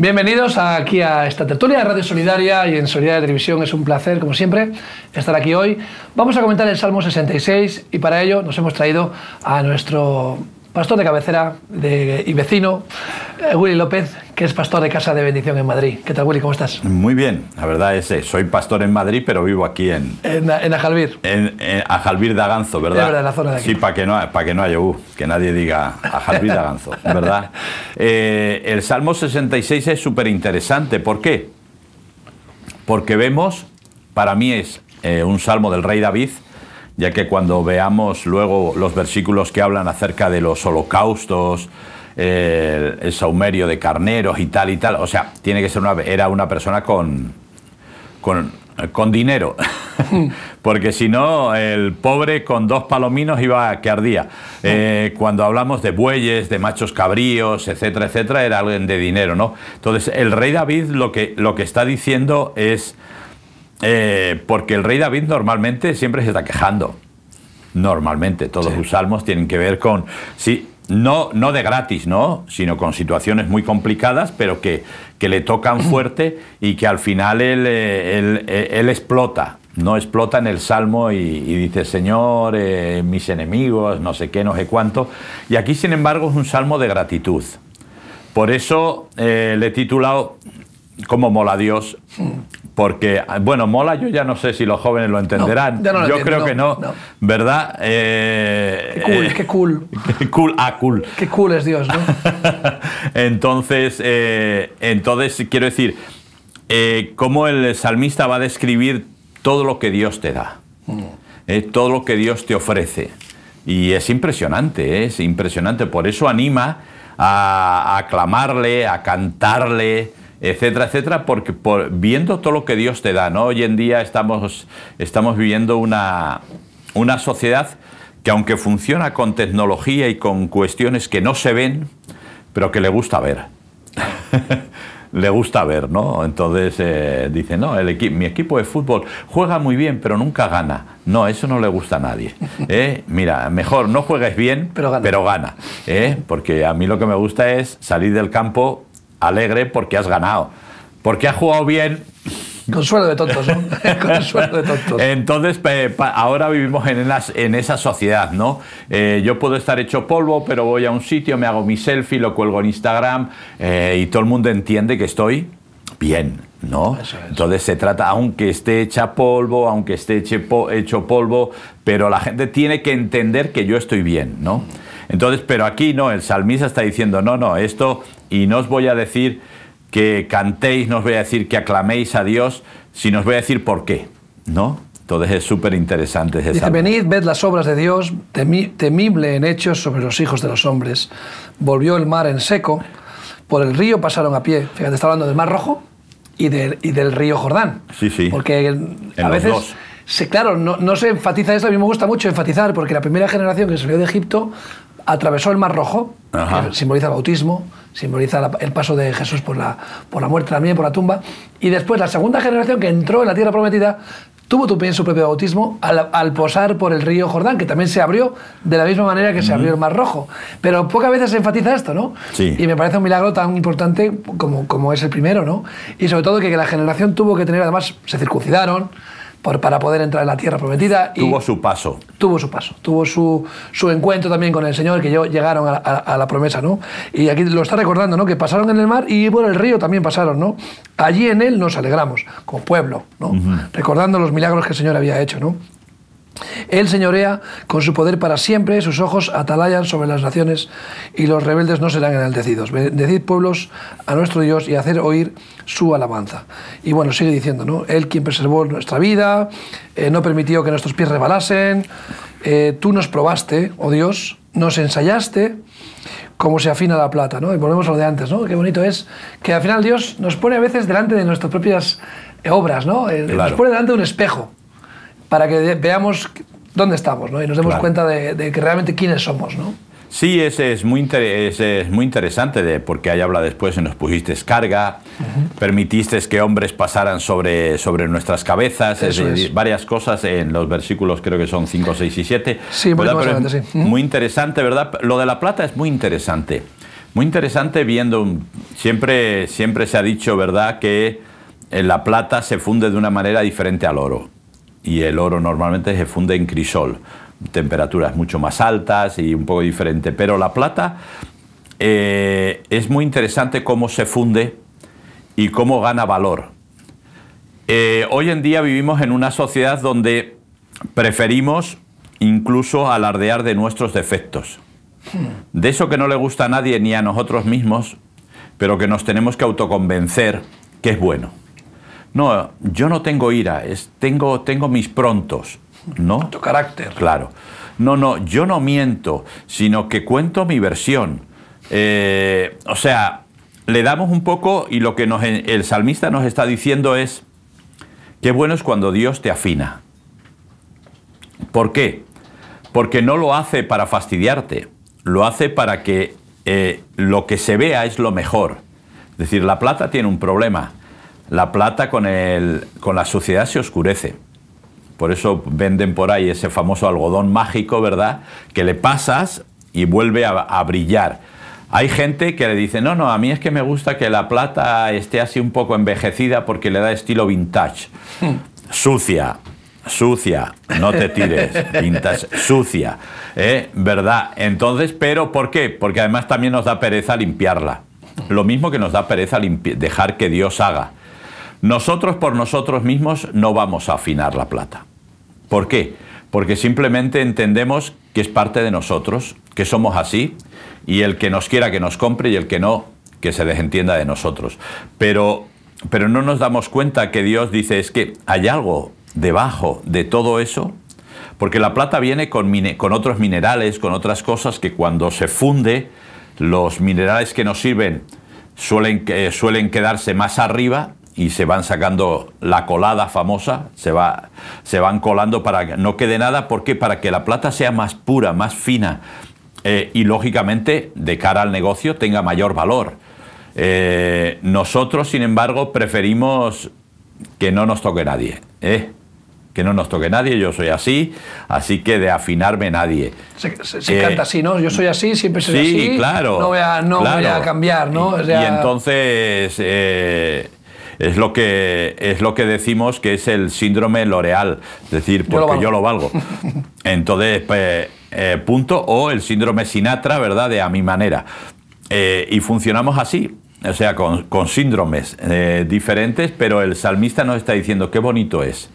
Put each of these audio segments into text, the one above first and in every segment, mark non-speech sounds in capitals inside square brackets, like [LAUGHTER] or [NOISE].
Bienvenidos aquí a esta tertulia de Radio Solidaria y en Solidaria Televisión. Es un placer, como siempre, estar aquí hoy. Vamos a comentar el Salmo 66 y para ello nos hemos traído a nuestro pastor de cabecera y vecino, eh, Willy López, que es pastor de Casa de Bendición en Madrid. ¿Qué tal, Willy? ¿Cómo estás? Muy bien. La verdad es, eh, soy pastor en Madrid, pero vivo aquí en... En, Ajalvir. En, Ajalbir Ajalvir de Aganzo, ¿verdad? la zona de Sí, para que, no, para que no haya uh, que nadie diga Ajalvir de Aganzo, [LAUGHS] ¿verdad? Eh, el Salmo 66 es súper interesante. ¿Por qué? Porque vemos, para mí es un salmo del rey David, ya que cuando veamos luego los versículos que hablan acerca de los holocaustos, el, eh, el saumerio de carneros y tal y tal, o sea, tiene que ser una, era una persona con, con, con dinero, [LAUGHS] porque si no, el pobre con dos palominos iba a que ardía. Eh, cuando hablamos de bueyes, de machos cabríos, etcétera, etcétera, era alguien de dinero, ¿no? Entonces, el rey David lo que, lo que está diciendo es eh, porque el rey David normalmente siempre se está quejando. Normalmente, todos sus salmos tienen que ver con, sí, no, no de gratis, ¿no? sino con situaciones muy complicadas, pero que, le tocan [CLEARS THROAT] fuerte y que al final eh, eh, él, explota. No explota en el salmo y, dice, Señor, mis enemigos, no sé qué, no sé cuánto. Y aquí, sin embargo, es un salmo de gratitud. Por eso le he titulado cómo mola Dios, porque, bueno, mola, yo ya no sé si los jóvenes lo entenderán. yo creo que no, ¿verdad? Eh, qué cool, es eh, que cool. Qué [LAUGHS] cool, ah, cool. Qué cool es Dios, ¿no? [LAUGHS] entonces, eh, entonces, quiero decir, cómo el salmista va a describir todo lo que Dios te da, mm. todo lo que Dios te ofrece. Y es impresionante, es impresionante. Por eso anima a, a clamarle, a cantarle, etcétera, etcétera, porque viendo todo lo que Dios te da, ¿no? Hoy en día estamos, estamos viviendo una, una sociedad que aunque funciona con tecnología y con cuestiones que no se ven, pero que le gusta ver. [LAUGHS] le gusta ver, ¿no? Entonces eh, dice, no, el mi equipo de fútbol juega muy bien, pero nunca gana. No, eso no le gusta a nadie. [LAUGHS] ¿eh? Mira, mejor no juegues bien, pero gana. Pero gana ¿eh? Porque a mí lo que me gusta es salir del campo alegre porque has ganado. Porque has jugado bien. Consuelo de tontos, ¿no? [LAUGHS] [LAUGHS] Consuelo de tontos. Entonces, ahora vivimos en, esa sociedad, ¿no? Eh, yo puedo estar hecho polvo, pero voy a un sitio, me hago mi selfie, lo cuelgo en Instagram eh, y todo el mundo entiende que estoy bien, ¿no? Entonces se trata, aunque esté hecha polvo, aunque esté hecho polvo, pero la gente tiene que entender que yo estoy bien, ¿no? Mm. Entonces, pero aquí no, el salmista está diciendo, no, no, esto y no os voy a decir que cantéis, no os voy a decir que aclaméis a Dios, sino os voy a decir por qué, ¿no? Entonces es súper interesante Dice, venid, ved las obras de Dios, temible en hechos sobre los hijos de los hombres. Volvió el mar en seco, por el río pasaron a pie. Fíjate, está hablando del mar rojo y, del río Jordán. Sí, sí. Porque a veces... claro, no, se enfatiza esto, a mí me gusta mucho enfatizar, porque la primera generación que salió de Egipto atravesó el Mar Rojo, que simboliza bautismo, simboliza el paso de Jesús por la, por la muerte también, por la tumba. Y después la segunda generación que entró en la tierra prometida tuvo también su propio bautismo al, posar por el río Jordán, que también se abrió de la misma manera que se abrió el Mar Rojo. Pero pocas veces se enfatiza esto, ¿no? Y me parece un milagro tan importante como, como es el primero, ¿no? Y sobre todo que la generación tuvo que tener, además, se circuncidaron, para poder entrar en la tierra prometida. tuvo su paso. Tuvo su paso, tuvo su, encuentro también con el Señor, que yo, llegaron a, la promesa, ¿no? Y aquí lo está recordando, ¿no? Que pasaron en el mar y por el río también pasaron, ¿no? Allí en él nos alegramos, como pueblo, ¿no? Recordando los milagros que el Señor había hecho, ¿no? Él señorea con su poder para siempre, sus ojos atalayan sobre las naciones y los rebeldes no serán enaltecidos. Bendecid pueblos a nuestro Dios y hacer oír su alabanza. Y bueno, sigue diciendo, ¿no? Él quien preservó nuestra vida, eh, no permitió que nuestros pies rebalasen, eh, tú nos probaste, oh Dios, nos ensayaste como se afina la plata, ¿no? Y volvemos a lo de antes, ¿no? Qué bonito es que al final Dios nos pone a veces delante de nuestras propias eh, obras, ¿no? Nos pone delante de un espejo para que veamos dónde estamos ¿no? y nos demos cuenta de, que realmente quiénes somos. ¿no? Sí, ese es muy, interesante porque ahí habla después y nos pusiste carga, permitiste que hombres pasaran sobre, sobre nuestras cabezas, varias cosas en los versículos creo que son 5, 6 y 7. Sí, muy, muy interesante, ¿verdad? Lo de la plata es muy interesante. Muy interesante viendo, siempre, siempre se ha dicho, ¿verdad?, que eh, la plata se funde de una manera diferente al oro y el oro normalmente se funde en crisol, temperaturas mucho más altas y un poco diferente, pero la plata eh, es muy interesante cómo se funde y cómo gana valor. Eh, hoy en día vivimos en una sociedad donde preferimos incluso alardear de nuestros defectos, de eso que no le gusta a nadie ni a nosotros mismos, pero que nos tenemos que autoconvencer que es bueno. No, yo no tengo ira, es, tengo, tengo mis prontos, ¿no? Tu carácter. Claro. No, no, yo no miento, sino que cuento mi versión. Eh, o sea, le damos un poco y lo que el salmista nos está diciendo es, qué bueno es cuando Dios te afina. ¿Por qué? Porque no lo hace para fastidiarte, lo hace para que eh, lo que se vea es lo mejor. Es decir, la plata tiene un problema, la plata con, el, con la suciedad se oscurece. Por eso venden por ahí ese famoso algodón mágico, ¿verdad? Que le pasas y vuelve a, brillar. Hay gente que le dice, no, no, a mí es que me gusta que la plata esté así un poco envejecida porque le da estilo vintage. [LAUGHS] Sucia, sucia, no te tires, vintage, sucia, ¿eh? ¿verdad? Entonces, pero ¿por qué? Porque además también nos da pereza limpiarla. Lo mismo que nos da pereza dejar que Dios haga. Nosotros por nosotros mismos no vamos a afinar la plata. ¿Por qué? Porque simplemente entendemos que es parte de nosotros, que somos así, y el que nos quiera que nos compre y el que no, que se desentienda de nosotros. Pero, pero no nos damos cuenta que Dios dice, es que hay algo debajo de todo eso, porque la plata viene con, con otros minerales, con otras cosas que cuando se funde, los minerales que nos sirven suelen, eh, suelen quedarse más arriba y se van sacando la colada famosa, se, va, se van colando para que no quede nada, porque para que la plata sea más pura, más fina eh, y lógicamente de cara al negocio tenga mayor valor. Eh, nosotros, sin embargo, preferimos que no nos toque nadie. ¿eh? que no nos toque nadie, yo soy así, así que de afinarme nadie. Se, canta así, ¿no? Yo soy así, siempre soy así. claro. No voy a, cambiar, ¿no? y, entonces, es lo que, es lo que decimos que es el síndrome L'Oreal, es decir, porque yo lo valgo. [LAUGHS] Entonces, pues, eh, punto, o el síndrome Sinatra, ¿verdad? De a mi manera. Eh, y funcionamos así, o sea, con, síndromes eh, diferentes, pero el salmista nos está diciendo qué bonito es.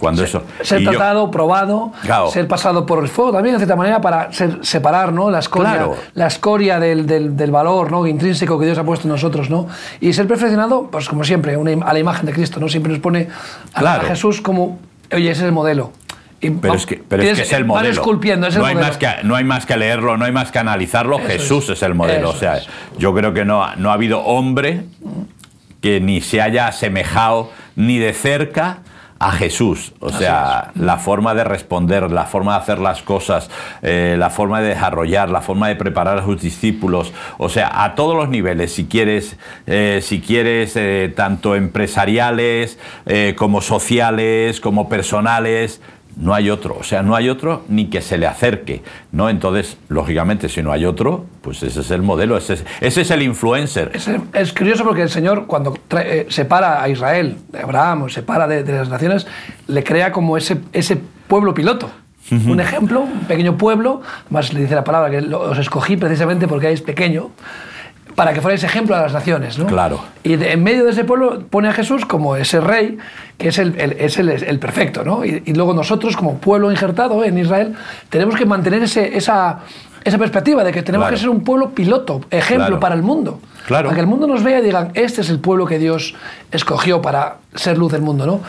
Cuando eso. Ser tratado, probado, ser pasado por el fuego también, de cierta manera, para ser, separar ¿no? la escoria, la escoria del, del, valor ¿no? intrínseco que Dios ha puesto en nosotros. ¿no? Y ser perfeccionado, pues como siempre, a la imagen de Cristo. ¿no? Siempre nos pone a, Jesús como, oye, ese es el modelo. pero, es que, es, el modelo. Esculpiendo, es el no, modelo. Hay más que, no hay más que leerlo, no hay más que analizarlo. Jesús es, el modelo. O sea, yo creo que no, no ha habido hombre que ni se haya asemejado ni de cerca a Jesús. O sea, la forma de responder, la forma de hacer las cosas, eh, la forma de desarrollar, la forma de preparar a sus discípulos. O sea, a todos los niveles, si quieres, eh, si quieres eh, tanto empresariales como sociales, como personales. No hay otro, o sea, no hay otro ni que se le acerque, ¿no? Entonces, lógicamente, si no hay otro, pues ese es el modelo, ese es, el influencer. Es, curioso porque el Señor, cuando eh, separa a Israel, de Abraham, o separa de, las naciones, le crea como ese, pueblo piloto. Un ejemplo, un pequeño pueblo, más le dice la palabra que los escogí precisamente porque es pequeño, para que fuera ejemplo a las naciones. ¿no? Claro. Y en medio de ese pueblo pone a Jesús como ese rey, que es el, perfecto. ¿no? Y, luego nosotros, como pueblo injertado en Israel, tenemos que mantener ese, esa, perspectiva de que tenemos que ser un pueblo piloto, ejemplo para el mundo. Claro. Para que el mundo nos vea y digan, este es el pueblo que Dios escogió para ser luz del mundo. ¿no?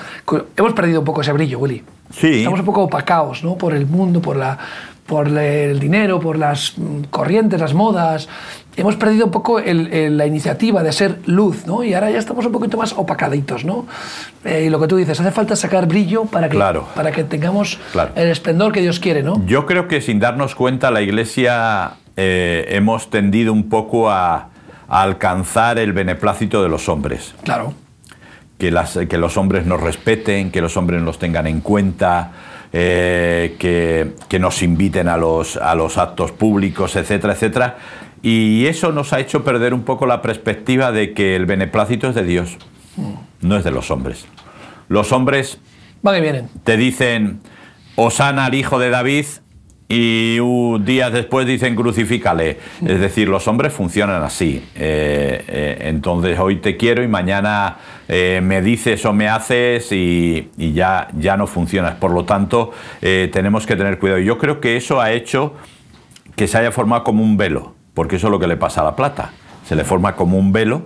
Hemos perdido un poco ese brillo, Willy. Sí. Estamos un poco opacados ¿no? por el mundo, por la por el dinero, por las mm, corrientes, las modas, hemos perdido un poco la iniciativa de ser luz, ¿no? Y ahora ya estamos un poquito más opacaditos, ¿no? Eh, y lo que tú dices, hace falta sacar brillo para que, para que tengamos el esplendor que Dios quiere, ¿no? Yo creo que sin darnos cuenta la Iglesia eh, hemos tendido un poco a, alcanzar el beneplácito de los hombres. Claro. Que, las, que los hombres nos respeten, que los hombres nos tengan en cuenta, eh, que, nos inviten a los, a los actos públicos, etcétera, etcétera. Y eso nos ha hecho perder un poco la perspectiva de que el beneplácito es de Dios, no es de los hombres. Los hombres vienen. te dicen, Osana al hijo de David, y días después dicen crucifícale. Es decir, los hombres funcionan así. Eh, eh, entonces hoy te quiero y mañana eh, me dices o me haces y, ya, ya no funcionas. Por lo tanto, tenemos que tener cuidado. Yo creo que eso ha hecho que se haya formado como un velo porque eso es lo que le pasa a la plata. Se le forma como un velo,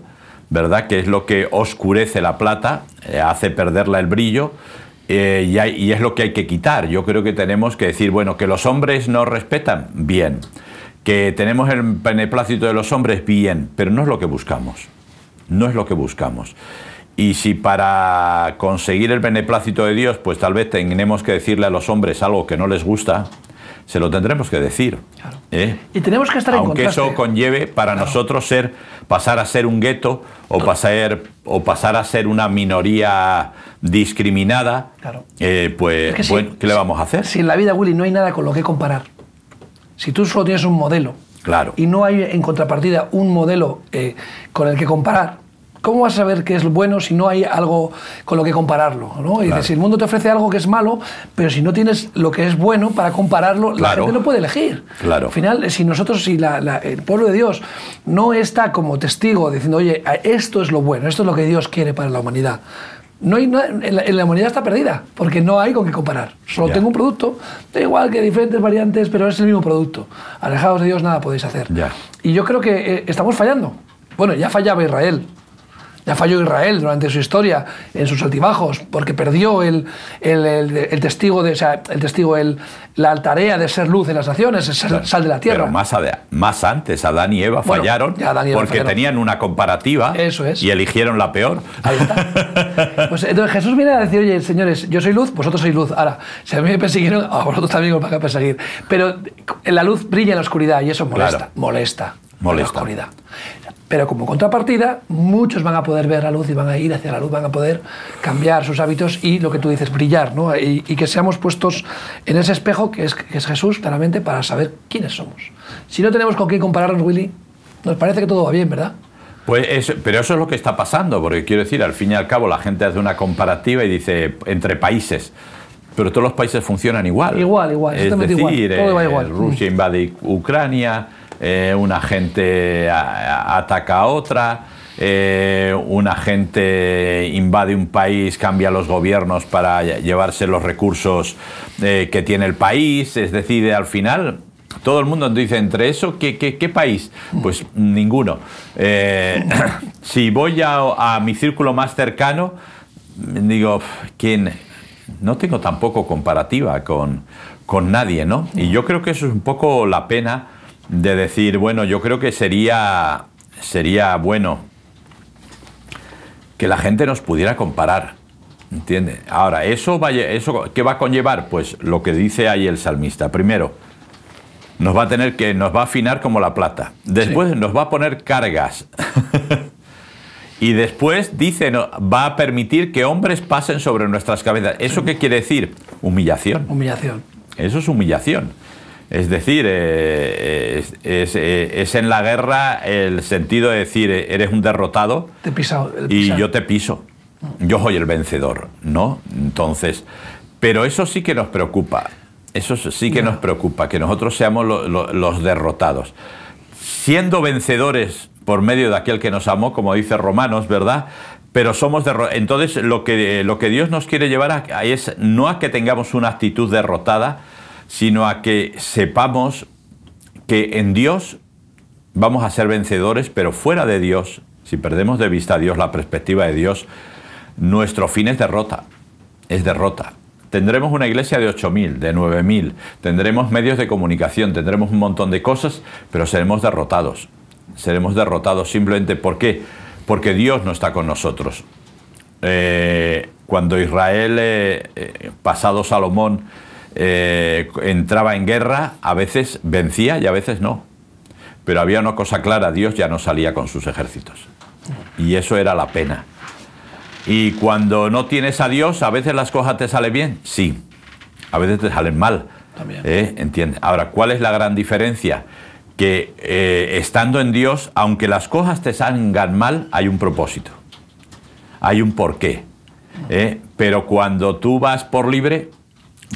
¿verdad? Que es lo que oscurece la plata, eh, hace perderla el brillo. Eh, y, es lo que hay que quitar. Yo creo que tenemos que decir, bueno, que los hombres nos respetan, bien. Que tenemos el beneplácito de los hombres, bien. Pero no es lo que buscamos. No es lo que buscamos. Y si para conseguir el beneplácito de Dios, pues tal vez tenemos que decirle a los hombres algo que no les gusta, se lo tendremos que decir. ¿eh? Y tenemos que estar Aunque eso conlleve para nosotros ser, pasar a ser un gueto o pasar, o pasar a ser una minoría discriminada, eh, pues, ¿qué le vamos a hacer? Si en la vida, Willy, no hay nada con lo que comparar. Si tú solo tienes un modelo claro. y no hay en contrapartida un modelo eh, con el que comparar, ¿cómo vas a saber qué es bueno si no hay algo con lo que compararlo? ¿no? Y si el mundo te ofrece algo que es malo, pero si no tienes lo que es bueno para compararlo, la gente no puede elegir. Claro. Al final, si nosotros, si el pueblo de Dios no está como testigo diciendo, oye, esto es lo bueno, esto es lo que Dios quiere para la humanidad, no hay, en la, humanidad está perdida, porque no hay con qué comparar. Solo tengo un producto, da igual que diferentes variantes, pero es el mismo producto. Alejados de Dios nada podéis hacer. Ya. Y yo creo que eh, estamos fallando. Bueno, ya fallaba Israel, ya falló Israel durante su historia, en sus altibajos, porque perdió el, el, testigo, de, el testigo el, la tarea de ser luz en las naciones, sal de la tierra. Pero más, antes, Adán y Eva fallaron porque tenían una comparativa y eligieron la peor. [LAUGHS] Pues entonces Jesús viene a decir, oye, señores, yo soy luz, vosotros sois luz. Ahora, si a mí me persiguieron, a vosotros también os van a perseguir. Pero la luz brilla en la oscuridad y eso molesta, molesta. Molesta. La oscuridad. Pero como contrapartida, muchos van a poder ver la luz y van a ir hacia la luz, van a poder cambiar sus hábitos y lo que tú dices, brillar, ¿no? Y, que seamos puestos en ese espejo que es, Jesús, claramente, para saber quiénes somos. Si no tenemos con quién compararnos, Willy, nos parece que todo va bien, ¿verdad? Pues eso, pero eso es lo que está pasando, porque quiero decir, al fin y al cabo la gente hace una comparativa y dice entre países, pero todos los países funcionan igual. Igual, igual, es decir, igual. Todo va eh, igual. Rusia mm. invade Ucrania, eh, una gente ataca a otra, eh, una gente invade un país, cambia los gobiernos para llevarse los recursos eh, que tiene el país, es decir, al final todo el mundo dice, ¿entre eso qué, país? Pues ninguno. [COUGHS] si voy a, mi círculo más cercano, digo, ¿quién? No tengo tampoco comparativa con, con nadie, ¿no? Y yo creo que eso es un poco la pena de decir, bueno, yo creo que sería, sería bueno que la gente nos pudiera comparar. ¿Entiendes? Ahora, ¿eso, va, ¿eso qué va a conllevar? Pues lo que dice ahí el salmista. Primero, nos va a tener que, nos va a afinar como la plata. Después nos va a poner cargas. [LAUGHS] y después dice, no, va a permitir que hombres pasen sobre nuestras cabezas. ¿Eso qué quiere decir? Humillación. Humillación. Eso es humillación. Es decir, eh, eh, eh, es, en la guerra el sentido de decir, eres un derrotado y yo te piso. Yo soy el vencedor, ¿no? Entonces, pero eso sí que nos preocupa, eso sí que nos preocupa, que nosotros seamos los derrotados. Siendo vencedores por medio de aquel que nos amó, como dice Romanos, ¿verdad? pero somos derrotados. Entonces, lo que, lo que Dios nos quiere llevar es no a que tengamos una actitud derrotada, sino a que sepamos que en Dios vamos a ser vencedores, pero fuera de Dios, si perdemos de vista a Dios, la perspectiva de Dios, nuestro fin es derrota, es derrota. Tendremos una iglesia de 8.000, de 9.000, tendremos medios de comunicación, tendremos un montón de cosas, pero seremos derrotados. Seremos derrotados simplemente ¿por qué? porque Dios no está con nosotros. Eh, cuando Israel, eh, eh, pasado Salomón, eh, entraba en guerra, a veces vencía y a veces no. Pero había una cosa clara, Dios ya no salía con sus ejércitos. Y eso era la pena. Y cuando no tienes a Dios, a veces las cosas te salen bien, sí. A veces te salen mal. También. ¿eh? Ahora, ¿cuál es la gran diferencia? Que eh, estando en Dios, aunque las cosas te salgan mal, hay un propósito. Hay un porqué. Pero cuando tú vas por libre,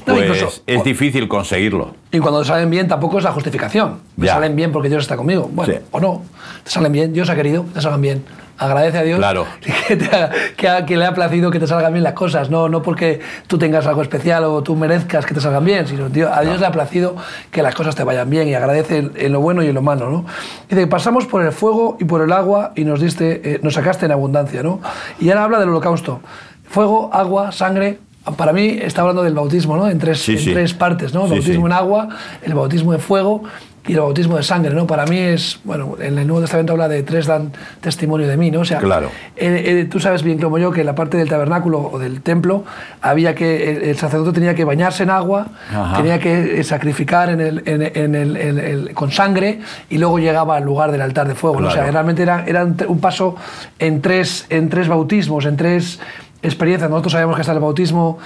pues es difícil conseguirlo. Y cuando te salen bien tampoco es la justificación. Te salen bien porque Dios está conmigo. Bueno, o no. Te salen bien, Dios ha querido, te salgan bien. Agradece a Dios claro. [LAUGHS] que, le ha placido que te salgan bien las cosas. No, no porque tú tengas algo especial o tú merezcas que te salgan bien, sino Dios, a Dios le ha placido que las cosas te vayan bien y agradece en, lo bueno y en lo malo. ¿no? Dice, pasamos por el fuego y por el agua y nos, diste, eh, nos sacaste en abundancia. ¿no? Y ahora habla del holocausto. Fuego, agua, sangre, para mí está hablando del bautismo, ¿no? En tres, partes, ¿no? El bautismo en agua, el bautismo en fuego y el bautismo de sangre, ¿no? Para mí es, bueno, en el Nuevo Testamento habla de tres dan testimonio de mí, ¿no? O sea, claro. Eh, eh, tú sabes bien como yo que en la parte del tabernáculo o del templo había que, el, sacerdote tenía que bañarse en agua, tenía que eh, sacrificar en el, con sangre y luego llegaba al lugar del altar de fuego, O sea, realmente era, un paso en tres, en tres bautismos, en tres experiencia. Nosotros sabemos que hasta el bautismo,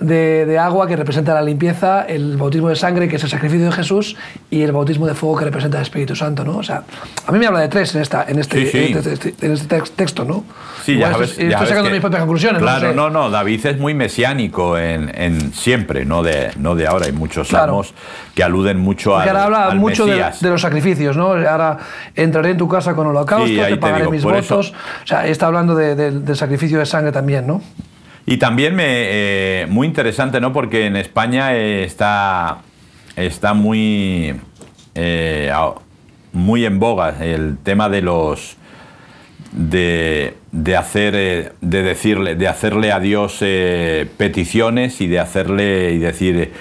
de, agua que representa la limpieza, el bautismo de sangre que es el sacrificio de Jesús y el bautismo de fuego que representa el Espíritu Santo, ¿no? O sea, a mí me habla de tres en, esta, en, este, En este, este, este, este texto, ¿no? Sí, ya estoy, sacando mis propias conclusiones. Claro, no, no, David es muy mesiánico en, siempre, no de, no de ahora. Hay muchos salmos que aluden mucho a ahora habla mucho de, los sacrificios, ¿no? Ahora entraré en tu casa con holocausto, te pagaré mis votos. O sea, está hablando del sacrificio de sangre también, ¿no? Y también me, eh, muy interesante, ¿no? Porque en España eh, está, está muy, eh, muy en boga el tema de los. De, de hacer de decirle de hacerle a Dios peticiones y de hacerle y decir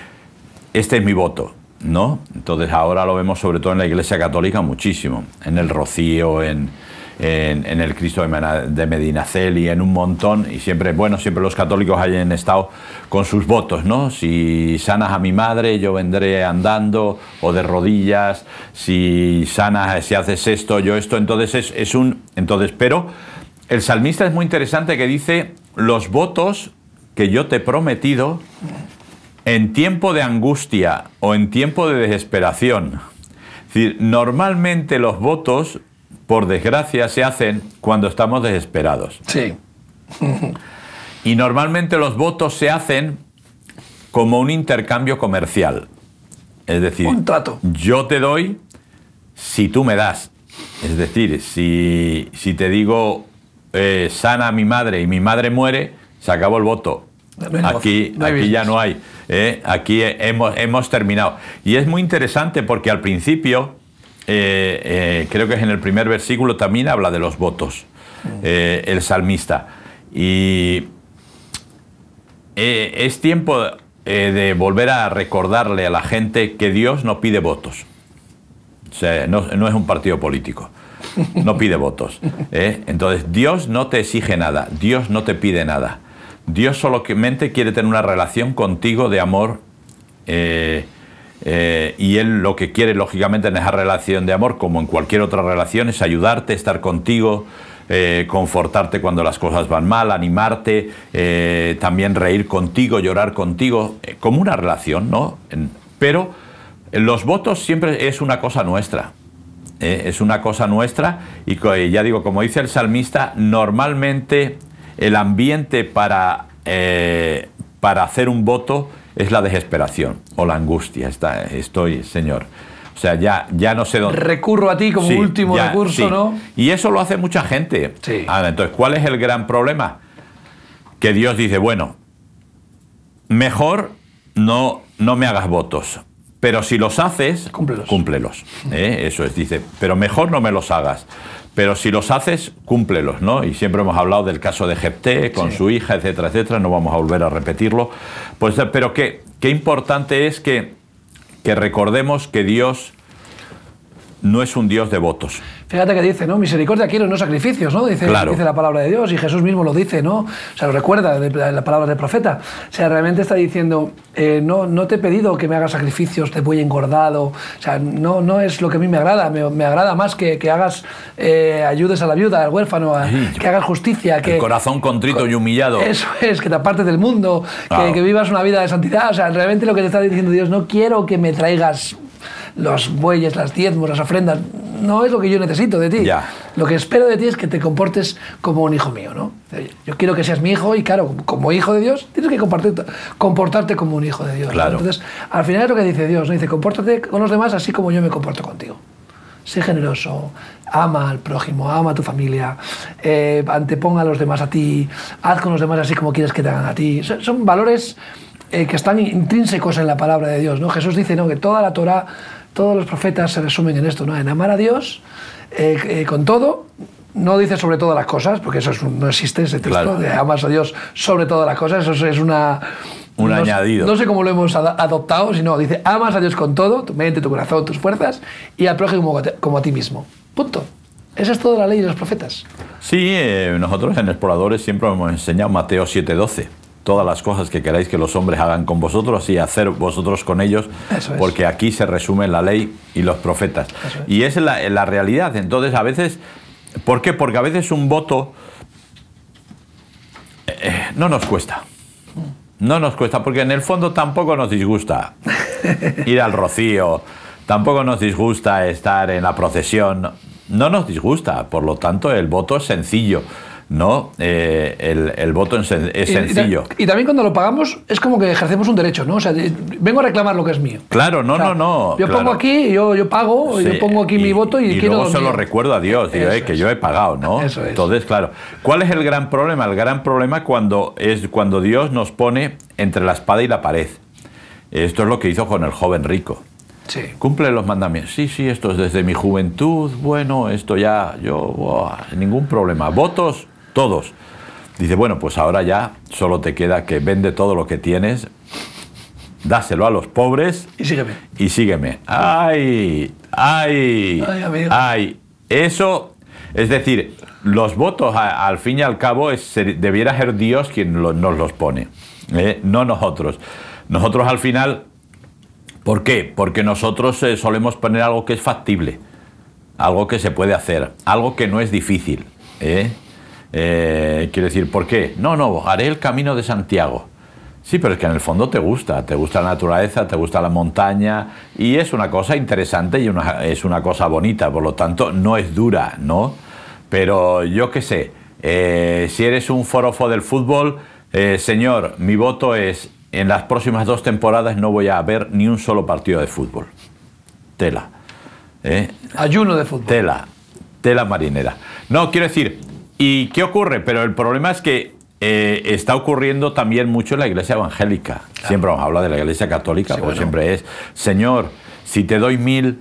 este es mi voto ¿no? Entonces ahora lo vemos sobre todo en la Iglesia Católica muchísimo, en el Rocío, en, en, el Cristo de Medinaceli y en un montón, y siempre, bueno, siempre los católicos hayan estado con sus votos, ¿no? Si sanas a mi madre, yo vendré andando o de rodillas, si sanas, si haces esto, yo esto, entonces es, un... Entonces, pero el salmista es muy interesante que dice, los votos que yo te he prometido en tiempo de angustia o en tiempo de desesperación. Es decir, normalmente los votos por desgracia, se hacen cuando estamos desesperados. Sí. y normalmente los votos se hacen como un intercambio comercial. Es decir, un trato. yo te doy si tú me das. Es decir, si, te digo eh, sana mi madre y mi madre muere, se acabó el voto. aquí, ya no hay. ¿eh? aquí hemos, hemos terminado. Y es muy interesante porque al principio eh, eh, creo que es en el primer versículo, también habla de los votos, eh, el salmista. Y es tiempo de volver a recordarle a la gente que Dios no pide votos. no, no es un partido político, no pide votos. Entonces, Dios no te exige nada, Dios no te pide nada. Dios solamente quiere tener una relación contigo de amor eh, y él lo que quiere, lógicamente, en esa relación de amor, como en cualquier otra relación, es ayudarte, estar contigo, eh, confortarte cuando las cosas van mal, animarte, eh, también reír contigo, llorar contigo, como una relación, ¿no? Pero los votos siempre es una cosa nuestra. es una cosa nuestra y ya digo, como dice el salmista, normalmente el ambiente para, para hacer un voto es la desesperación o la angustia. estoy, Señor. O sea, ya, ya no sé dónde. Recurro a ti como último recurso, ¿no? Y eso lo hace mucha gente. Sí. entonces, ¿cuál es el gran problema? Que Dios dice, bueno, mejor no, no me hagas votos. Pero si los haces, cúmplelos. ¿eh? Eso es, dice, pero mejor no me los hagas. Pero si los haces, cúmplelos, ¿no? Y siempre hemos hablado del caso de Jepté con su hija, etcétera, etcétera, no vamos a volver a repetirlo. Pues, pero qué, qué importante es que, que recordemos que Dios no es un Dios de votos. Fíjate que dice, ¿no? Misericordia quiero, no sacrificios, ¿no? Dice, la palabra de Dios y Jesús mismo lo dice, ¿no? O sea, lo recuerda de la palabra del profeta. O sea, realmente está diciendo, eh, no, no te he pedido que me hagas sacrificios te voy engordado, o sea, no, no es lo que a mí me agrada, me, agrada más que, que hagas, eh, ayudes a la viuda, al huérfano, que hagas justicia. Que, corazón contrito y humillado. [LAUGHS] Eso es, que te apartes del mundo, que vivas una vida de santidad. O sea, realmente lo que te está diciendo Dios, no quiero que me traigas los bueyes, las diezmos, las ofrendas. No es lo que yo necesito de ti. Lo que espero de ti es que te comportes como un hijo mío, ¿no? Eh, yo quiero que seas mi hijo y claro, como hijo de Dios, tienes que comportarte como un hijo de Dios. Entonces, al final es lo que dice Dios, ¿no? Dice, compórtate con los demás así como yo me comporto contigo sé generoso, ama al prójimo, ama a tu familia, eh, anteponga a los demás a ti, haz con los demás así como quieres que te hagan a ti. Son, valores eh, que están intrínsecos en la palabra de Dios. ¿no? Jesús dice ¿no? que toda la Torah todos los profetas se resumen en esto, ¿no? En amar a Dios eh, eh, con todo, no dice sobre todas las cosas, porque eso no existe ese texto de amas a Dios sobre todas las cosas, eso es una... Un añadido. No sé cómo lo hemos adoptado, sino dice, amas a Dios con todo, tu mente, tu corazón, tus fuerzas, y al prójimo como a ti mismo. Punto. Esa es toda la ley de los profetas. Sí, eh, nosotros en Exploradores siempre hemos enseñado Mateo 7.12 todas las cosas que queráis que los hombres hagan con vosotros y hacer vosotros con ellos, porque aquí se resume la ley y los profetas. Y es la, realidad. Entonces, a veces, ¿por qué? Porque a veces un voto eh, eh, no nos cuesta. No nos cuesta, porque en el fondo tampoco nos disgusta [LAUGHS] ir al rocío, tampoco nos disgusta estar en la procesión, no nos disgusta, por lo tanto el voto es sencillo. ¿no? Eh, el, voto es, sencillo. Y, también cuando lo pagamos es como que ejercemos un derecho, ¿no? O sea, vengo a reclamar lo que es mío. Claro, no, no, no. Yo pongo aquí, yo, pago, yo pongo aquí mi voto y, quiero. Luego se lo recuerdo a Dios, que yo he pagado, ¿no? [LAUGHS] Entonces, claro. ¿Cuál es el gran problema? El gran problema cuando es cuando Dios nos pone entre la espada y la pared. Esto es lo que hizo con el joven rico. Sí. Cumple los mandamientos. Sí, sí, esto es desde mi juventud. Bueno, esto ya, yo, ningún problema. ¿Votos? todos. Dice, bueno, pues ahora ya solo te queda que vende todo lo que tienes, dáselo a los pobres y sígueme. Y sígueme. Ay, ay, ay, Eso, es decir, los votos al fin y al cabo es, debiera ser Dios quien nos los pone, ¿eh? no nosotros. Nosotros al final, ¿por qué? Porque nosotros eh, solemos poner algo que es factible, algo que se puede hacer, algo que no es difícil. ¿eh? Eh, quiero decir, ¿por qué? No, no, haré el camino de Santiago. Sí, pero es que en el fondo te gusta, te gusta la naturaleza, te gusta la montaña y es una cosa interesante y una, es una cosa bonita, por lo tanto no es dura, ¿no? Pero yo qué sé, eh, si eres un forofo del fútbol, eh, señor, mi voto es en las próximas dos temporadas no voy a ver ni un solo partido de fútbol. Tela. Ayuno de fútbol. Tela, tela marinera. No, quiero decir, ¿Y qué ocurre? Pero el problema es que eh, está ocurriendo también mucho en la iglesia evangélica. Siempre vamos a hablar de la iglesia católica, porque siempre es, Señor, si te doy mil,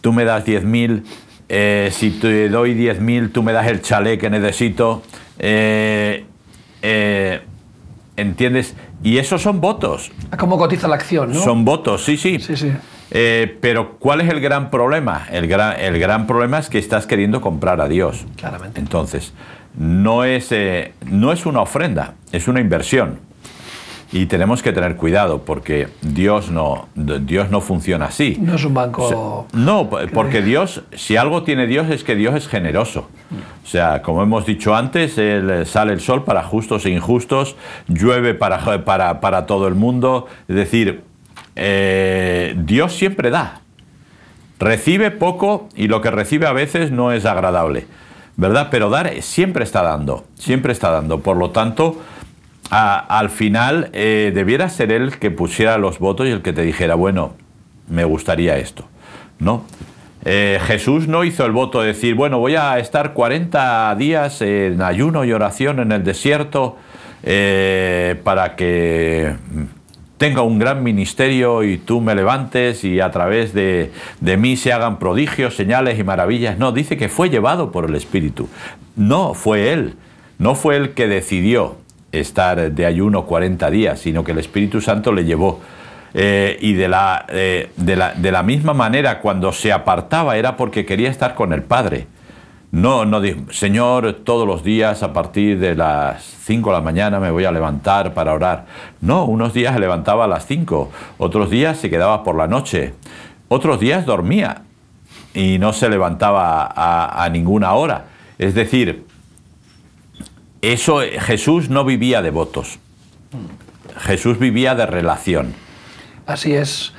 tú me das diez mil, eh, si te doy diez mil, tú me das el chalet que necesito. Eh, ¿Entiendes? Y esos son votos. Como cotiza la acción, ¿no? Son votos, sí, sí. Sí, sí. pero ¿cuál es el gran problema? El gran, el gran problema es que estás queriendo comprar a Dios. Claramente. Entonces, no es, eh, no es una ofrenda, es una inversión. Y tenemos que tener cuidado porque Dios no, Dios no funciona así. No es un banco. no, porque Dios, si algo tiene Dios es que Dios es generoso. O sea, como hemos dicho antes, eh, sale el sol para justos e injustos, llueve para, todo el mundo. Es decir, eh, Dios siempre da. Recibe poco y lo que recibe a veces no es agradable. ¿verdad? Pero dar siempre está dando, siempre está dando. Por lo tanto, al final eh, debiera ser él el que pusiera los votos y el que te dijera, bueno, me gustaría esto, ¿no? Eh, Jesús no hizo el voto de decir, bueno, voy a estar 40 días en ayuno y oración en el desierto eh, para que tenga un gran ministerio y tú me levantes y a través de, mí se hagan prodigios, señales y maravillas. No, dice que fue llevado por el Espíritu. No fue él, no fue él que decidió estar de ayuno 40 días, sino que el Espíritu Santo le llevó. Eh, y eh, de la misma manera, cuando se apartaba era porque quería estar con el Padre. No, no, Señor, todos los días a partir de las 5 de la mañana me voy a levantar para orar. No, unos días se levantaba a las 5, otros días se quedaba por la noche, otros días dormía y no se levantaba a, ninguna hora. Es decir, eso Jesús no vivía de votos. Jesús vivía de relación. Así es.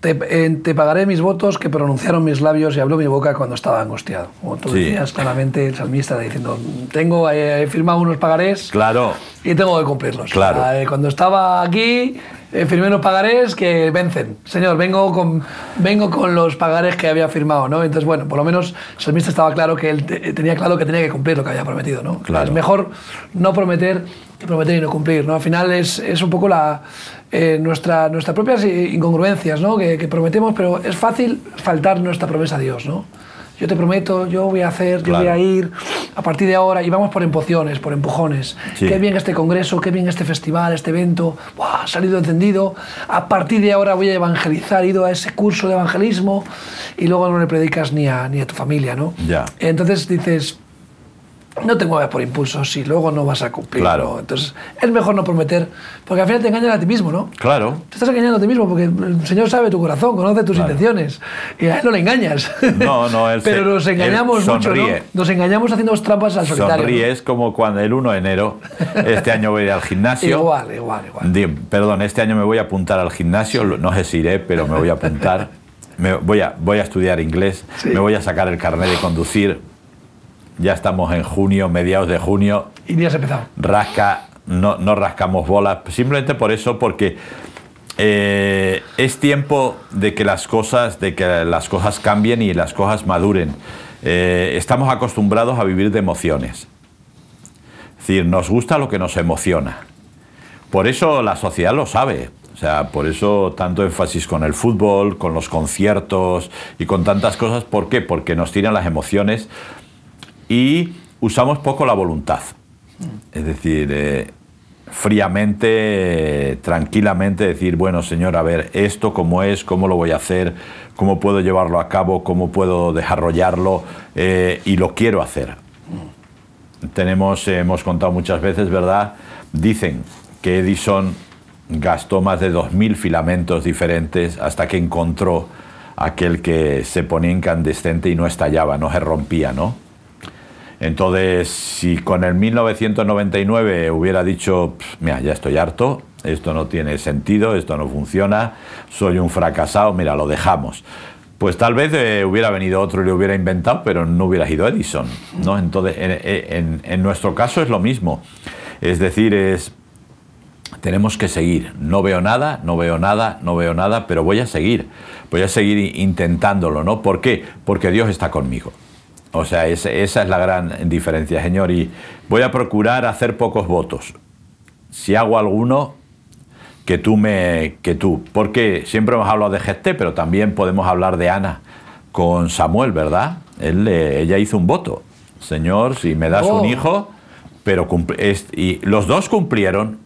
Te, pagaré mis votos que pronunciaron mis labios y habló mi boca cuando estaba angustiado. Como tú decías, claramente el salmista diciendo, tengo, eh, he firmado unos pagarés claro. y tengo que cumplirlos. Claro. Eh, cuando estaba aquí, eh, firmé unos pagarés que vencen. Señor, vengo con, vengo con los pagarés que había firmado, ¿no? Entonces, bueno, por lo menos el salmista estaba claro que él tenía claro que tenía que cumplir lo que había prometido, ¿no? Es mejor no prometer que prometer y no cumplir, ¿no? Al final es, es un poco la eh, nuestra, nuestras propias incongruencias ¿no? que, prometemos, pero es fácil faltar nuestra promesa a Dios. ¿no? Yo te prometo, yo voy a hacer, yo voy a ir a partir de ahora y vamos por empociones, por empujones. Qué bien este congreso, qué bien este festival, este evento, ha salido encendido. A partir de ahora voy a evangelizar, he ido a ese curso de evangelismo y luego no le predicas ni a, ni a tu familia. ¿no? Ya. Entonces dices, no te muevas por impulsos si luego no vas a cumplir. Claro. Entonces, es mejor no prometer, porque al final te engañas a ti mismo, ¿no? Claro. Te estás engañando a ti mismo, porque el Señor sabe tu corazón, conoce tus intenciones, y a Él no le engañas. No, no, [LAUGHS] Él Pero nos engañamos mucho, ¿no? Nos engañamos haciendo trampas al solitario. Sonríes es como cuando el 1 de enero, este año voy al gimnasio. igual, igual, igual. perdón, este año me voy a apuntar al gimnasio, no sé si iré, pero me voy a apuntar. [LAUGHS] Me voy, a, voy a estudiar inglés, me voy a sacar el carnet de conducir, ya estamos en junio, mediados de junio. Y ni has empezado. Rasca, no, rascamos bolas, simplemente por eso, porque eh, es tiempo de que las cosas, de que las cosas cambien y las cosas maduren. Eh, estamos acostumbrados a vivir de emociones. Es decir, nos gusta lo que nos emociona. Por eso la sociedad lo sabe. O sea, por eso tanto énfasis con el fútbol, con los conciertos y con tantas cosas. ¿Por qué? Porque nos tiran las emociones y usamos poco la voluntad. Es decir, eh, fríamente, tranquilamente decir, bueno, señor, a ver, esto cómo es, cómo lo voy a hacer, cómo puedo llevarlo a cabo, cómo puedo desarrollarlo eh, y lo quiero hacer. Tenemos, eh, hemos contado muchas veces, ¿verdad? Dicen que Edison gastó más de 2.000 filamentos diferentes hasta que encontró aquel que se ponía incandescente y no estallaba, no se rompía, ¿no? Entonces, si con el 1999 hubiera dicho, mira, ya estoy harto, esto no tiene sentido, esto no funciona, soy un fracasado, mira, lo dejamos. Pues tal vez eh, hubiera venido otro y lo hubiera inventado, pero no hubiera sido Edison. ¿no? Entonces, en, nuestro caso es lo mismo. Es decir, es, tenemos que seguir. No veo nada, no veo nada, no veo nada, pero voy a seguir. Voy a seguir intentándolo, ¿no? ¿Por qué? Porque Dios está conmigo. O sea, esa es la gran diferencia, señor. Y voy a procurar hacer pocos votos. Si hago alguno, que tú me. que tú. Porque siempre hemos hablado de Gesté, pero también podemos hablar de Ana con Samuel, ¿verdad? Él, eh, ella hizo un voto. Señor, si me das un oh. hijo, pero y los dos cumplieron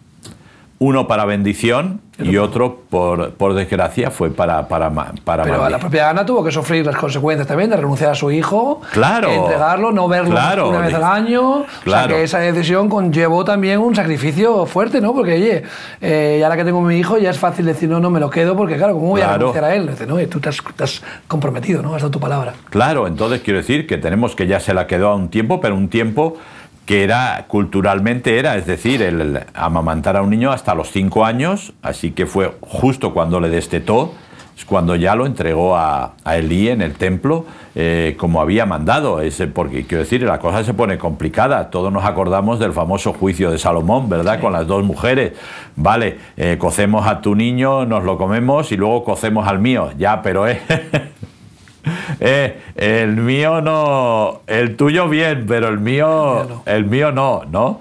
uno para bendición y otro, por, desgracia, fue para, para, para Pero la propia Ana tuvo que sufrir las consecuencias también de renunciar a su hijo, claro, entregarlo, no verlo una vez al año. O sea, que esa decisión conllevó también un sacrificio fuerte, ¿no? Porque, oye, eh, ya la que tengo mi hijo, ya es fácil decir, no, no me lo quedo, porque, claro, ¿cómo voy a renunciar a él? no, eh, tú te has, comprometido, ¿no? Has dado tu palabra. Claro, entonces quiero decir que tenemos que ya se la quedó a un tiempo, pero un tiempo que era culturalmente era, es decir, el, amamantar a un niño hasta los cinco años, así que fue justo cuando le destetó, es cuando ya lo entregó a, a Elí en el templo, eh, como había mandado, ese porque quiero decir, la cosa se pone complicada, todos nos acordamos del famoso juicio de Salomón, ¿verdad? Con las dos mujeres, vale, eh, cocemos a tu niño, nos lo comemos y luego cocemos al mío, ya, pero es... Eh, [LAUGHS] [LAUGHS] Eh, el mío no, el tuyo bien, pero el mío, el mío, no. no,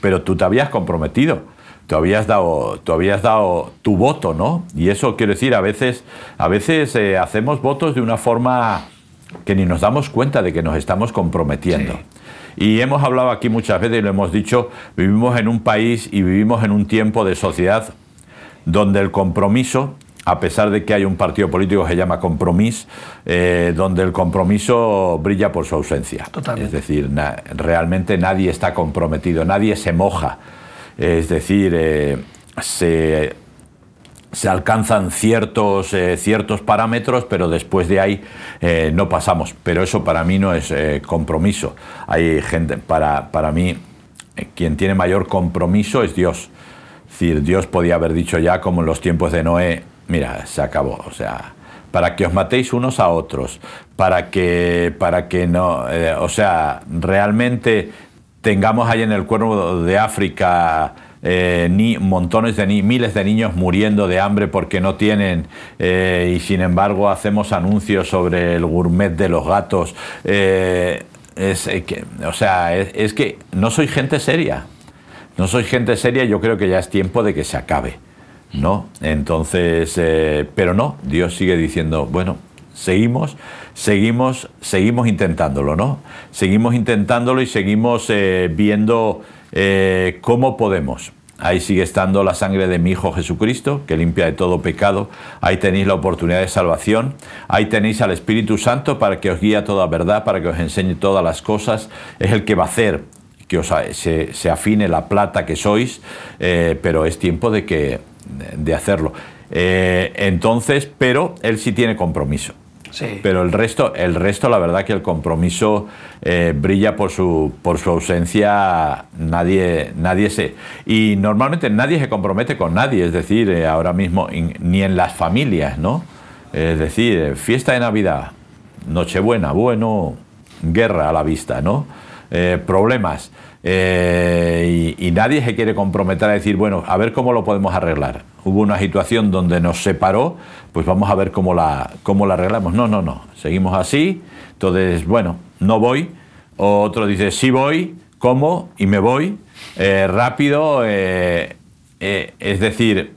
Pero tú te habías comprometido, tú habías dado, habías dado tu voto, ¿no? Y eso quiero decir, a veces, a veces eh, hacemos votos de una forma que ni nos damos cuenta de que nos estamos comprometiendo. Y hemos hablado aquí muchas veces y lo hemos dicho, vivimos en un país y vivimos en un tiempo de sociedad donde el compromiso a pesar de que hay un partido político que se llama Compromís, eh, donde el compromiso brilla por su ausencia. Es decir, realmente nadie está comprometido, nadie se moja. Es decir, eh, se, se, alcanzan ciertos, eh, ciertos parámetros, pero después de ahí no pasamos. Pero eso para mí no es compromiso. Hay gente, para, para mí, quien tiene mayor compromiso es Dios. Es decir, Dios podía haber dicho ya, como en los tiempos de Noé, mira, se acabó, o sea, para que os matéis unos a otros, para que, para que no, eh, o sea, realmente tengamos ahí en el cuerno de África eh, ni, montones de ni, miles de niños muriendo de hambre porque no tienen eh, y sin embargo hacemos anuncios sobre el gourmet de los gatos. o sea, es que no soy gente seria. No soy gente seria, yo creo que ya es tiempo de que se acabe. ¿no? Entonces, eh, pero no, Dios sigue diciendo, bueno, seguimos, seguimos, seguimos intentándolo, ¿no? Seguimos intentándolo y seguimos eh, viendo eh, cómo podemos. Ahí sigue estando la sangre de mi Hijo Jesucristo, que limpia de todo pecado. Ahí tenéis la oportunidad de salvación. Ahí tenéis al Espíritu Santo para que os guíe a toda verdad, para que os enseñe todas las cosas. Es el que va a hacer que os, se, afine la plata que sois, pero es tiempo de que de hacerlo. Eh, entonces, pero él sí tiene compromiso. Sí. Pero el resto, el resto, la verdad que el compromiso eh, brilla por su, por su ausencia. Nadie, nadie se. Y normalmente nadie se compromete con nadie, es decir, eh, ahora mismo ni en las familias, ¿no? Es decir, fiesta de Navidad, Nochebuena, bueno, guerra a la vista, ¿no? problemas. Eh, y, nadie se quiere comprometer a decir, bueno, a ver cómo lo podemos arreglar. Hubo una situación donde nos separó, pues vamos a ver cómo la, la arreglamos. No, no, no, seguimos así, entonces, bueno, no voy. otro dice, sí voy, como y me voy eh, rápido. Eh, es decir,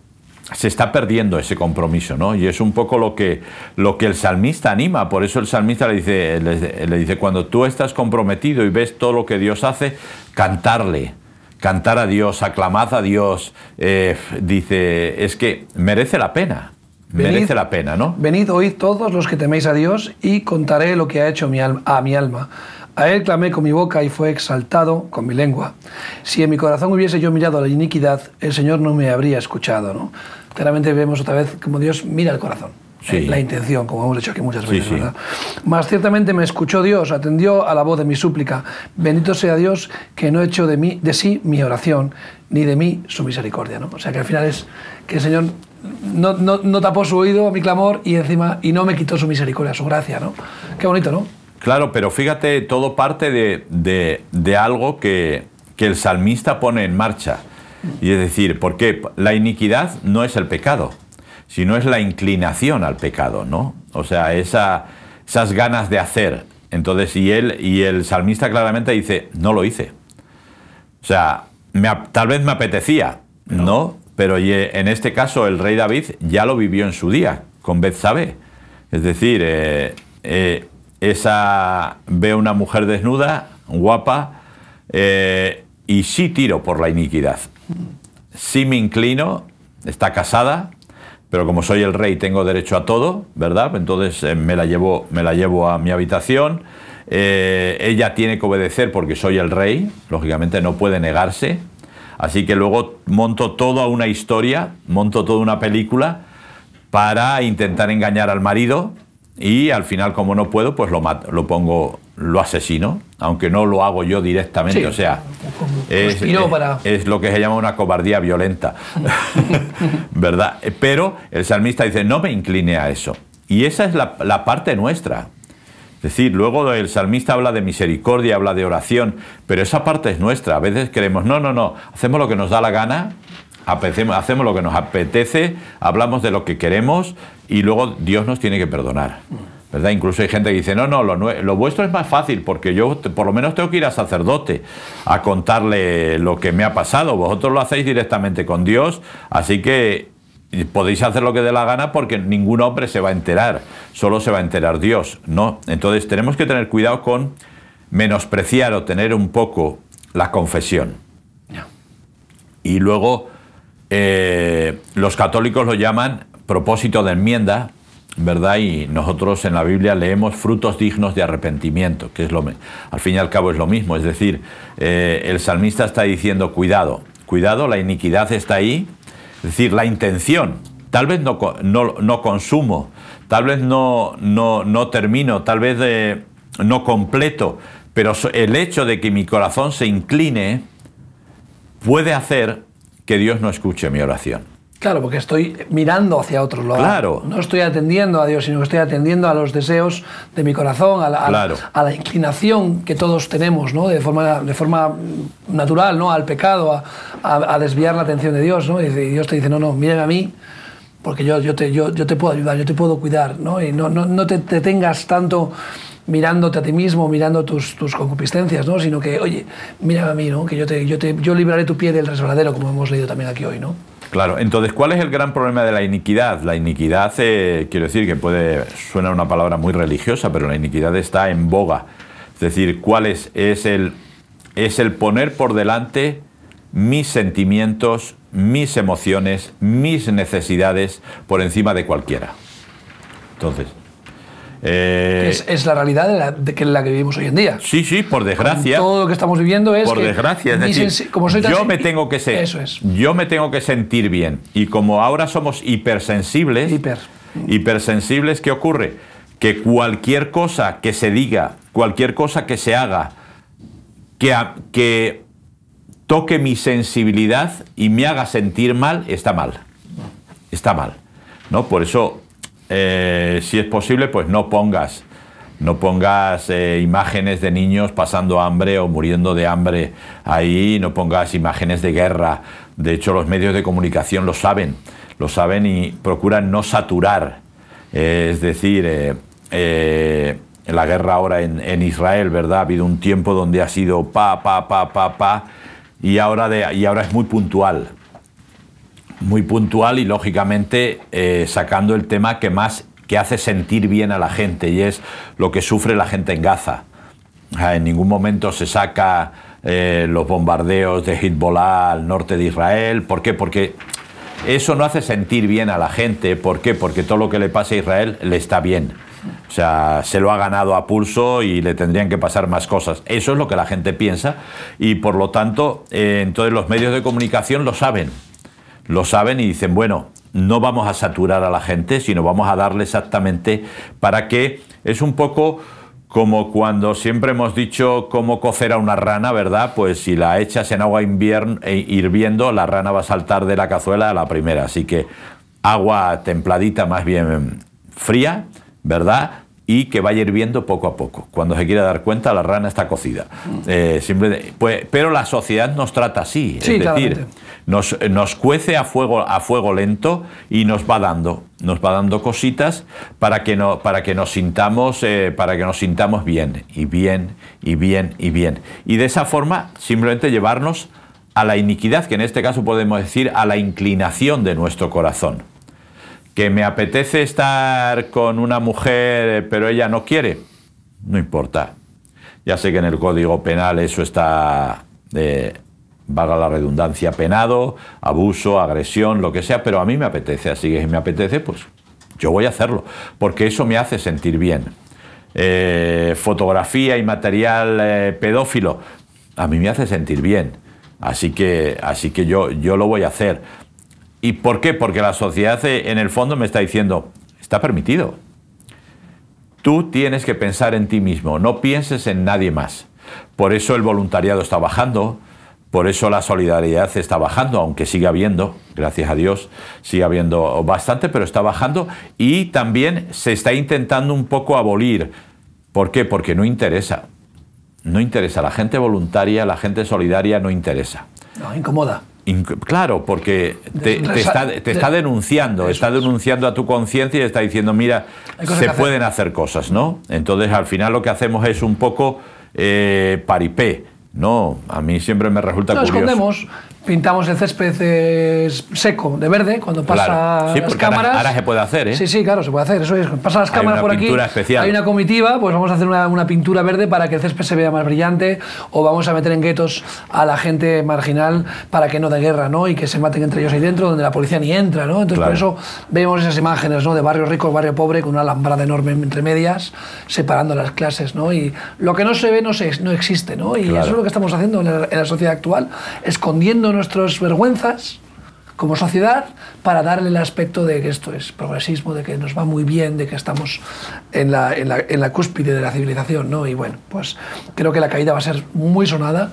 se está perdiendo ese compromiso, ¿no? Y es un poco lo que, lo que el salmista anima. Por eso el salmista le dice, le, dice, cuando tú estás comprometido y ves todo lo que Dios hace, cantarle, cantar a Dios, aclamad a Dios. Eh, dice, es que merece la pena. Merece la pena, ¿no? Venid, oíd todos los que teméis a Dios y contaré lo que ha hecho a mi alma. A él clamé con mi boca y fue exaltado con mi lengua. Si en mi corazón hubiese yo mirado la iniquidad, el Señor no me habría escuchado. ¿no? Claramente vemos otra vez como Dios mira el corazón. ¿eh? la intención, como hemos dicho aquí muchas veces, más ciertamente me escuchó Dios, atendió a la voz de mi súplica. Bendito sea Dios que no echó de, mí, de sí mi oración, ni de mí su misericordia, ¿no? O sea que al final es que el Señor no, tapó su oído a mi clamor y encima, y no me quitó su misericordia, su gracia, ¿no? Qué bonito, ¿no? Claro, pero fíjate, todo parte de, algo que, el salmista pone en marcha. Y es decir, porque la iniquidad no es el pecado, sino es la inclinación al pecado, ¿no? O sea, esas ganas de hacer. Entonces, y y el salmista claramente dice, no lo hice. O sea, tal vez me apetecía, ¿no? Pero en este caso el rey David ya lo vivió en su día, con sabe. Es decir, eh, eh, esa ve una mujer desnuda, guapa, eh, y sí tiro por la iniquidad. Sí me inclino, está casada, pero como soy el rey tengo derecho a todo, ¿verdad? Entonces eh, me, la llevo, me la llevo a mi habitación. Eh, ella tiene que obedecer porque soy el rey, lógicamente no puede negarse. Así que luego monto toda una historia, monto toda una película para intentar engañar al marido, y al final, como no puedo, pues lo, lo pongo, lo asesino, aunque no lo hago yo directamente. O sea, es, lo que se llama una cobardía violenta, [LAUGHS] ¿verdad? Pero el salmista dice, no me incline a eso. Y esa es la, la parte nuestra. Es decir, luego el salmista habla de misericordia, habla de oración, pero esa parte es nuestra. A veces creemos, no, no, no, hacemos lo que nos da la gana hacemos lo que nos apetece, hablamos de lo que queremos y luego Dios nos tiene que perdonar. ¿verdad? Incluso hay gente que dice, no, no, lo, vuestro es más fácil porque yo por lo menos tengo que ir a sacerdote a contarle lo que me ha pasado. Vosotros lo hacéis directamente con Dios, así que podéis hacer lo que dé la gana porque ningún hombre se va a enterar, solo se va a enterar Dios. ¿no? Entonces tenemos que tener cuidado con menospreciar o tener un poco la confesión. Y luego eh, los católicos lo llaman propósito de enmienda, ¿verdad? Y nosotros en la Biblia leemos frutos dignos de arrepentimiento, que es lo, al fin y al cabo es lo mismo. Es decir, eh, el salmista está diciendo, cuidado, cuidado, la iniquidad está ahí, es decir, la intención. Tal vez no, no, consumo, tal vez no, no, termino, tal vez eh, no completo, pero el hecho de que mi corazón se incline puede hacer Dios no escuche mi oración. Claro, porque estoy mirando hacia otro lado. Claro. No estoy atendiendo a Dios, sino que estoy atendiendo a los deseos de mi corazón, a la, inclinación que todos tenemos, ¿no? De forma, de forma natural, ¿no? Al pecado, a, desviar la atención de Dios, ¿no? Y Dios te dice, no, no, mírame a mí, porque yo, te, yo, te puedo ayudar, yo te puedo cuidar, ¿no? Y no, no, te, te, tengas tanto mirándote a ti mismo, mirando tus, tus concupiscencias, ¿no? sino que, oye, mírame a mí, ¿no? que yo, te, yo, te, yo libraré tu pie del resbaladero, como hemos leído también aquí hoy. ¿no? Claro, entonces, ¿cuál es el gran problema de la iniquidad? La iniquidad, eh, quiero decir, que puede, suena una palabra muy religiosa, pero la iniquidad está en boga. Es decir, ¿cuál es? Es el, es el poner por delante mis sentimientos, mis emociones, mis necesidades por encima de cualquiera. Entonces, eh, es, la realidad de la, que, la que vivimos hoy en día. Sí, sí, por desgracia. todo lo que estamos viviendo es. Por desgracia, es decir, yo me tengo que Yo me tengo que sentir bien. Y como ahora somos hipersensibles. Hipersensibles, ¿qué ocurre? Que cualquier cosa que se diga, cualquier cosa que se haga, que, que toque mi sensibilidad y me haga sentir mal, está mal. Está mal. ¿No? Por eso eh, si es posible, pues no pongas, no pongas eh, imágenes de niños pasando hambre o muriendo de hambre ahí, no pongas imágenes de guerra. De hecho, los medios de comunicación lo saben, lo saben y procuran no saturar. Eh, es decir, la guerra ahora en, en, Israel, ¿verdad? Ha habido un tiempo donde ha sido pa, pa, pa, pa, pa, y ahora, de, y ahora es muy puntual muy puntual y lógicamente eh, sacando el tema que más que hace sentir bien a la gente y es lo que sufre la gente en Gaza. En ningún momento se saca eh, los bombardeos de Hezbollah al norte de Israel. ¿Por qué? Porque eso no hace sentir bien a la gente. ¿Por qué? Porque todo lo que le pasa a Israel le está bien. O sea, se lo ha ganado a pulso y le tendrían que pasar más cosas. Eso es lo que la gente piensa y por lo tanto, eh, entonces los medios de comunicación lo saben lo saben y dicen, bueno, no vamos a saturar a la gente, sino vamos a darle exactamente para que es un poco como cuando siempre hemos dicho cómo cocer a una rana, ¿verdad? Pues si la echas en agua invierno, eh, hirviendo, la rana va a saltar de la cazuela a la primera. Así que agua templadita, más bien fría, ¿verdad? y que vaya hirviendo poco a poco. Cuando se quiera dar cuenta, la rana está cocida. Eh, pues, pero la sociedad nos trata así, es decir, nos, cuece a fuego, a fuego lento y nos va dando, nos va dando cositas para que, no, para que, nos, sintamos, eh, para que nos sintamos bien, y bien, y bien, y bien. Y de esa forma, simplemente llevarnos a la iniquidad, que en este caso podemos decir a la inclinación de nuestro corazón que me apetece estar con una mujer, pero ella no quiere, no importa. Ya sé que en el Código Penal eso está, eh, vaga la redundancia, penado, abuso, agresión, lo que sea, pero a mí me apetece, así que me apetece, pues yo voy a hacerlo, porque eso me hace sentir bien. Eh, fotografía y material eh, pedófilo, a mí me hace sentir bien, así que, así que yo, yo lo voy a hacer. ¿Y por qué? Porque la sociedad eh, en el fondo me está diciendo, está permitido. Tú tienes que pensar en ti mismo, no pienses en nadie más. Por eso el voluntariado está bajando, por eso la solidaridad está bajando, aunque sigue habiendo, gracias a Dios, sigue habiendo bastante, pero está bajando y también se está intentando un poco abolir. ¿Por qué? Porque no interesa. No interesa. La gente voluntaria, la gente solidaria no interesa. No, incomoda. Claro, porque te, está, te está, denunciando, está denunciando a tu conciencia y está diciendo, mira, se pueden hacer. cosas, ¿no? Entonces al final lo que hacemos es un poco eh, paripé, ¿no? A mí siempre me resulta curioso pintamos el césped eh, seco de verde cuando pasa las cámaras. Ahora, ahora, se puede hacer, ¿eh? Sí, sí, claro, se puede hacer. Eso pasa las cámaras por aquí. Hay una comitiva, pues vamos a hacer una, pintura verde para que el césped se vea más brillante o vamos a meter en guetos a la gente marginal para que no dé guerra, ¿no? Y que se maten entre ellos ahí dentro, donde la policía ni entra, ¿no? Entonces por eso vemos esas imágenes, ¿no? De barrio rico, barrio pobre, con una alambrada enorme entre medias, separando las clases, ¿no? Y lo que no se ve no, no existe, ¿no? Y eso es lo que estamos haciendo en la, en la sociedad actual, escondiendo nuestras vergüenzas como sociedad para darle el aspecto de que esto es progresismo, de que nos va muy bien, de que estamos en la, en la, en la cúspide de la civilización. ¿no? Y bueno, pues creo que la caída va a ser muy sonada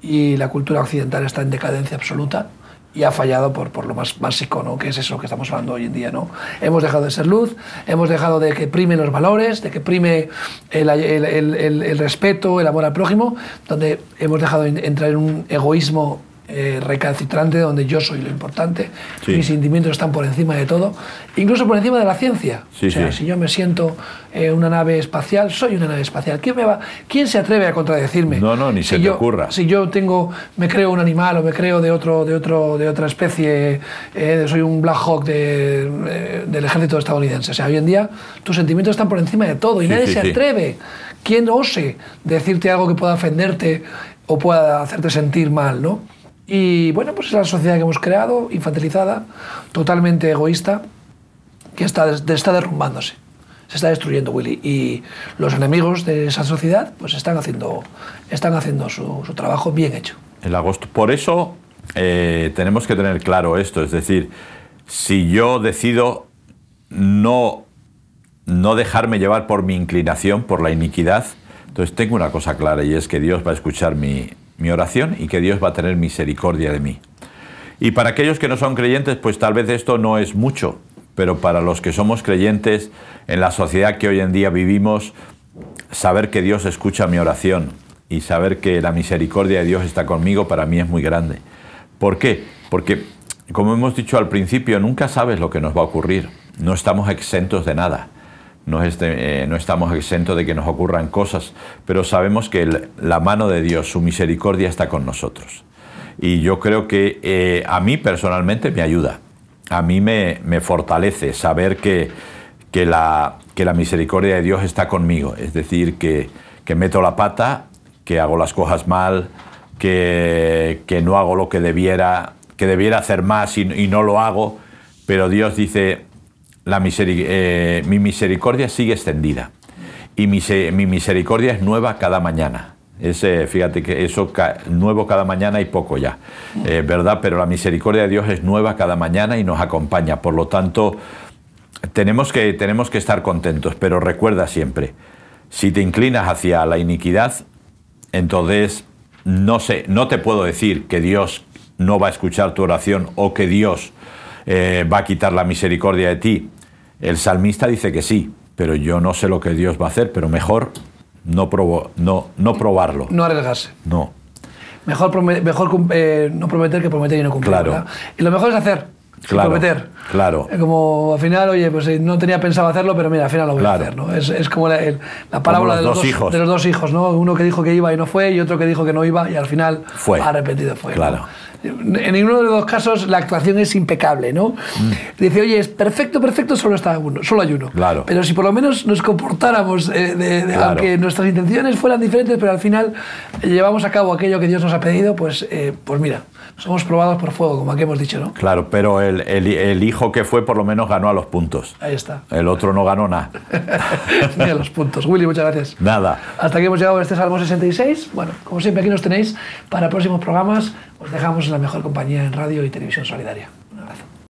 y la cultura occidental está en decadencia absoluta y ha fallado por, por lo más básico, ¿no? que es eso que estamos hablando hoy en día. ¿no? Hemos dejado de ser luz, hemos dejado de que prime los valores, de que prime el, el, el, el respeto, el amor al prójimo, donde hemos dejado entrar en un egoísmo eh, recalcitrante donde yo soy lo importante, mis sentimientos están por encima de todo, incluso por encima de la ciencia. si yo me siento eh, una nave espacial, soy una nave espacial. ¿Quién, me va, ¿Quién se atreve a contradecirme? No, no, ni se yo, ocurra. Si yo tengo, me creo un animal o me creo de, otro, de, otro, de otra especie, eh, soy un Black Hawk del ejército estadounidense. O sea, hoy en día tus sentimientos están por encima de todo y nadie se atreve. ¿Quién ose decirte algo que pueda ofenderte o pueda hacerte sentir mal, no? Y bueno, pues es la sociedad que hemos creado, infantilizada, totalmente egoísta, que está, está derrumbándose. Se está destruyendo, Willy. Y los enemigos de esa sociedad pues están haciendo, están haciendo su, trabajo bien hecho. El agosto. Por eso eh, tenemos que tener claro esto. Es decir, si yo decido no, no dejarme llevar por mi inclinación, por la iniquidad, entonces tengo una cosa clara y es que Dios va a escuchar mi, mi oración y que Dios va a tener misericordia de mí. Y para aquellos que no son creyentes, pues tal vez esto no es mucho, pero para los que somos creyentes, en la sociedad que hoy en día vivimos, saber que Dios escucha mi oración y saber que la misericordia de Dios está conmigo para mí es muy grande. ¿Por qué? Porque, como hemos dicho al principio, nunca sabes lo que nos va a ocurrir. No estamos exentos de nada no, este, eh, no, estamos exentos de que nos ocurran cosas, pero sabemos que la mano de Dios, su misericordia está con nosotros. Y yo creo que eh, a mí personalmente me ayuda, a mí me, fortalece saber que, que, la, que, la, misericordia de Dios está conmigo, es decir, que, meto la pata, que hago las cosas mal, que, no hago lo que debiera, que debiera hacer más y no lo hago, pero Dios dice, la eh, mi misericordia sigue extendida y mi, misericordia es nueva cada mañana. Ese, fíjate que eso nuevo cada mañana y poco ya, eh, ¿verdad? Pero la misericordia de Dios es nueva cada mañana y nos acompaña. Por lo tanto, tenemos que, tenemos que estar contentos, pero recuerda siempre, si te inclinas hacia la iniquidad, entonces no, sé, no te puedo decir que Dios no va a escuchar tu oración o que Dios eh, va a quitar la misericordia de ti. El salmista dice que sí, pero yo no sé lo que Dios va a hacer, pero mejor no, probo, no, no probarlo. No arriesgarse. No. Mejor, mejor eh, no prometer que prometer y no cumplir. Claro. Y lo mejor es hacer. Claro, prometer. Claro. Como al final, oye, pues eh, no tenía pensado hacerlo, pero mira, al final lo voy a hacer, ¿no? Es, como la, parábola de, los dos, hijos. de los dos hijos, ¿no? Uno que dijo que iba y no fue, y otro que dijo que no iba y al final fue. ha repetido fue. Claro en ninguno de los dos casos la actuación es impecable, ¿no? Dice, oye, es perfecto, perfecto, solo está uno, solo hay uno. Claro. Pero si por lo menos nos comportáramos, eh, aunque nuestras intenciones fueran diferentes, pero al final llevamos a cabo aquello que Dios nos ha pedido, pues, eh, pues mira, somos probados por fuego, como aquí hemos dicho, ¿no? Claro, pero el, hijo que fue por lo menos ganó a los puntos. Ahí está. El otro no ganó nada. [LAUGHS] Ni a los puntos. Willy, muchas gracias. Nada. Hasta aquí hemos llegado a este Salmo 66. Bueno, como siempre, aquí nos tenéis para próximos programas. Os dejamos en la mejor compañía en radio y televisión solidaria.